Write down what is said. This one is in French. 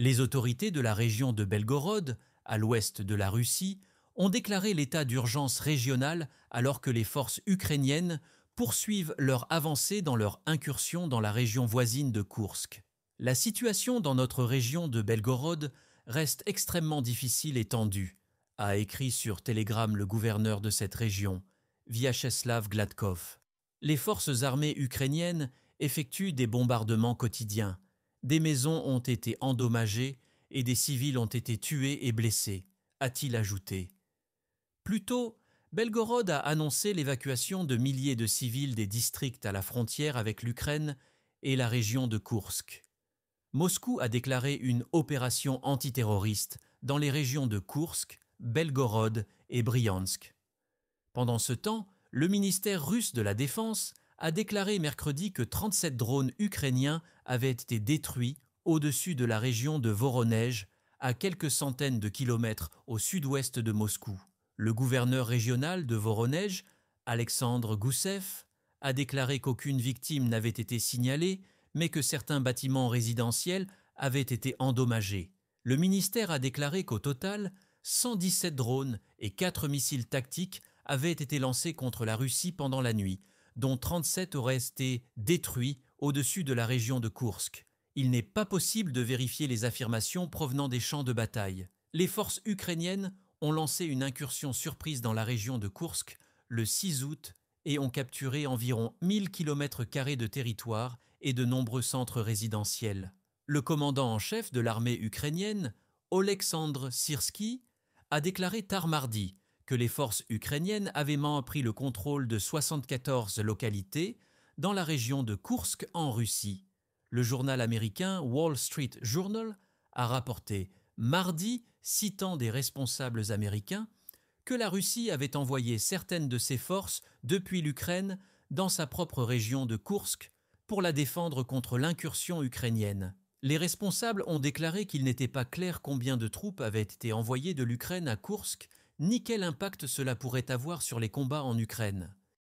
Les autorités de la région de Belgorod, à l'ouest de la Russie, ont déclaré l'état d'urgence régionale alors que les forces ukrainiennes poursuivent leur avancée dans leur incursion dans la région voisine de Koursk. La situation dans notre région de Belgorod reste extrêmement difficile et tendue, a écrit sur Telegram le gouverneur de cette région, Vyacheslav Gladkov. Les forces armées ukrainiennes effectuent des bombardements quotidiens, des maisons ont été endommagées et des civils ont été tués et blessés, a-t-il ajouté. Plus tôt, Belgorod a annoncé l'évacuation de milliers de civils des districts à la frontière avec l'Ukraine et la région de Koursk. Moscou a déclaré une opération antiterroriste dans les régions de Koursk, Belgorod et Bryansk. Pendant ce temps, le ministère russe de la Défense a déclaré mercredi que 37 drones ukrainiens avaient été détruits au-dessus de la région de Voronej, à quelques centaines de kilomètres au sud-ouest de Moscou. Le gouverneur régional de Voronej, Alexandre Goussev, a déclaré qu'aucune victime n'avait été signalée, mais que certains bâtiments résidentiels avaient été endommagés. Le ministère a déclaré qu'au total, 117 drones et 4 missiles tactiques avaient été lancés contre la Russie pendant la nuit, dont 37 auraient été détruits au-dessus de la région de Koursk. Il n'est pas possible de vérifier les affirmations provenant des champs de bataille. Les forces ukrainiennes ont lancé une incursion surprise dans la région de Kursk le 6 août et ont capturé environ 1000 km de territoire et de nombreux centres résidentiels. Le commandant en chef de l'armée ukrainienne, Oleksandr Sirski, a déclaré tard mardi que les forces ukrainiennes avaient pris le contrôle de 74 localités dans la région de Kursk en Russie. Le journal américain Wall Street Journal a rapporté mardi, citant des responsables américains, que la Russie avait envoyé certaines de ses forces depuis l'Ukraine dans sa propre région de Kursk pour la défendre contre l'incursion ukrainienne. Les responsables ont déclaré qu'il n'était pas clair combien de troupes avaient été envoyées de l'Ukraine à Kursk ni quel impact cela pourrait avoir sur les combats en Ukraine.